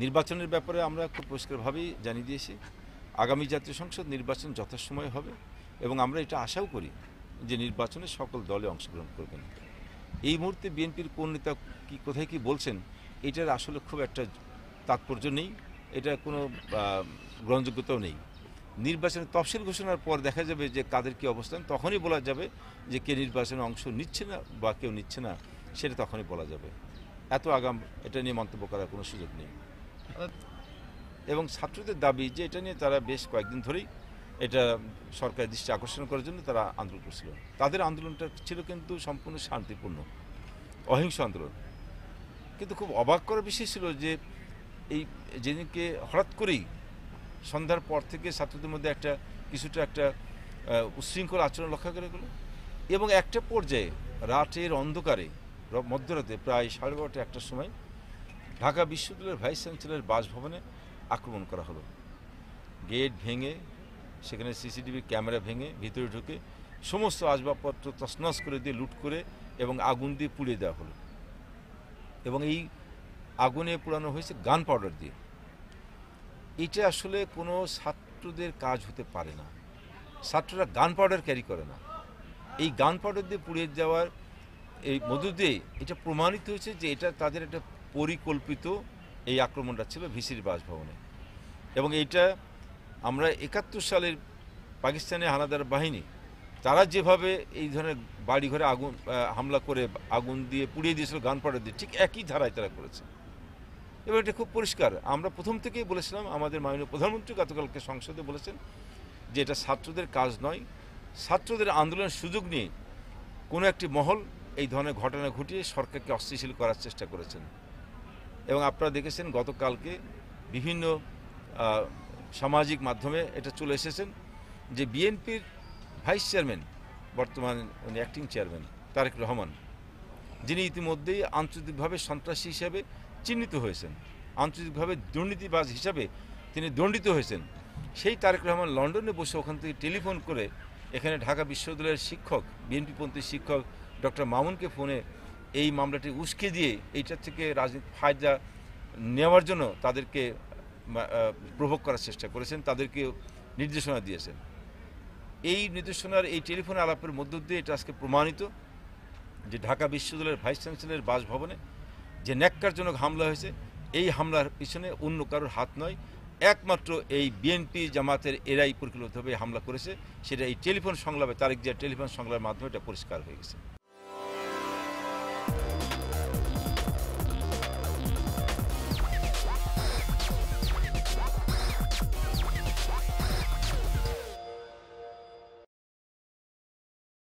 নির্বাচনের ব্যাপারে আমরা খুব পরিষ্কারভাবেই জানিয়ে দিয়েছি আগামী জাতীয় সংসদ নির্বাচন যথাসময়ে হবে এবং আমরা এটা আশাও করি যে নির্বাচনে সকল দলে অংশগ্রহণ করবেন এই মুহূর্তে বিএনপির কোন নেতা কী কোথায় কী বলছেন এটার আসলে খুব একটা তাৎপর্য নেই এটা কোনো গ্রহণযোগ্যতাও নেই নির্বাচনের তফসিল ঘোষণার পর দেখা যাবে যে কাদের কি অবস্থান তখনই বলা যাবে যে কে নির্বাচনে অংশ নিচ্ছে না বা কেউ নিচ্ছে না সেটা তখনই বলা যাবে এত আগাম এটা নিয়ে মন্তব্য করার কোনো সুযোগ নেই এবং ছাত্রদের দাবি যে এটা নিয়ে তারা বেশ কয়েকদিন ধরেই এটা সরকারের দৃষ্টি আকর্ষণ করার জন্য তারা আন্দোলন করছিল তাদের আন্দোলনটা ছিল কিন্তু সম্পূর্ণ শান্তিপূর্ণ অহিংস আন্দোলন কিন্তু খুব অবাক করার বিষয় ছিল যে এই যেদিনকে হঠাৎ করেই সন্ধ্যার পর থেকে ছাত্রদের মধ্যে একটা কিছুটা একটা উশৃঙ্খল আচরণ লক্ষ্য করে গেল এবং একটা পর্যায়ে রাতের অন্ধকারে মধ্যরাতে প্রায় সাড়ে বারোটা একটার সময় ঢাকা বিশ্ববিদ্যালয়ের ভাইস চ্যান্সেলার বাসভবনে আক্রমণ করা হলো গেট ভেঙে সেখানে সিসিটিভি ক্যামেরা ভেঙে ভিতরে ঢুকে সমস্ত আসবাবপত্র তসনস করে দিয়ে লুট করে এবং আগুন দিয়ে পুড়িয়ে দেওয়া হলো এবং এই আগুনে পুরানো হয়েছে গান পাউডার দিয়ে এটা আসলে কোনো ছাত্রদের কাজ হতে পারে না ছাত্ররা গান পাউডার ক্যারি করে না এই গান পাউডার দিয়ে পুড়িয়ে দেওয়ার এই মধ্য দিয়ে এটা প্রমাণিত হয়েছে যে এটা তাদের একটা পরিকল্পিত এই আক্রমণটা ছিল ভিসির বাসভবনে এবং এইটা আমরা একাত্তর সালের পাকিস্তানের হানাদার বাহিনী তারা যেভাবে এই ধরনের বাড়িঘরে আগুন হামলা করে আগুন দিয়ে পুড়িয়ে দিয়েছিল গান পাড়া দিয়ে ঠিক একই ধারায় তারা করেছে এবং এটা খুব পরিষ্কার আমরা প্রথম থেকেই বলেছিলাম আমাদের মাননীয় প্রধানমন্ত্রী গতকালকে সংসদে বলেছেন যে এটা ছাত্রদের কাজ নয় ছাত্রদের আন্দোলনের সুযোগ নিয়ে কোনো একটি মহল এই ধরনের ঘটনা ঘটিয়ে সরকারকে অস্থিতিশীল করার চেষ্টা করেছেন এবং আপনারা দেখেছেন গতকালকে বিভিন্ন সামাজিক মাধ্যমে এটা চলে এসেছেন যে বিএনপির ভাইস চেয়ারম্যান বর্তমান উনি অ্যাক্টিং চেয়ারম্যান তারেক রহমান যিনি ইতিমধ্যেই আন্তর্জাতিকভাবে সন্ত্রাসী হিসাবে চিহ্নিত হয়েছেন আন্তর্জাতিকভাবে দুর্নীতিবাজ হিসাবে তিনি দণ্ডিত হয়েছেন সেই তারেক রহমান লন্ডনে বসে ওখান থেকে টেলিফোন করে এখানে ঢাকা বিশ্ববিদ্যালয়ের শিক্ষক বিএনপিপন্থী শিক্ষক ডক্টর মামুনকে ফোনে এই মামলাটি উস্কে দিয়ে এইটার থেকে রাজনীতি ফায়দা নেওয়ার জন্য তাদেরকে প্রভোগ করার চেষ্টা করেছেন তাদেরকে নির্দেশনা দিয়েছেন এই নির্দেশনার এই টেলিফোন আলাপের মধ্য দিয়ে এটা আজকে প্রমাণিত যে ঢাকা বিশ্ববিদ্যালয়ের ভাইস চ্যান্সেলের বাসভবনে যে ন্যাক্কারজনক হামলা হয়েছে এই হামলার পিছনে অন্য কারোর হাত নয় একমাত্র এই বিএনপি জামাতের এরাই পরিকল্পিতভাবে হামলা করেছে সেটা এই টেলিফোন সংলাপে তারেক যে টেলিফোন সংলাপের মাধ্যমে এটা পরিষ্কার হয়ে গেছে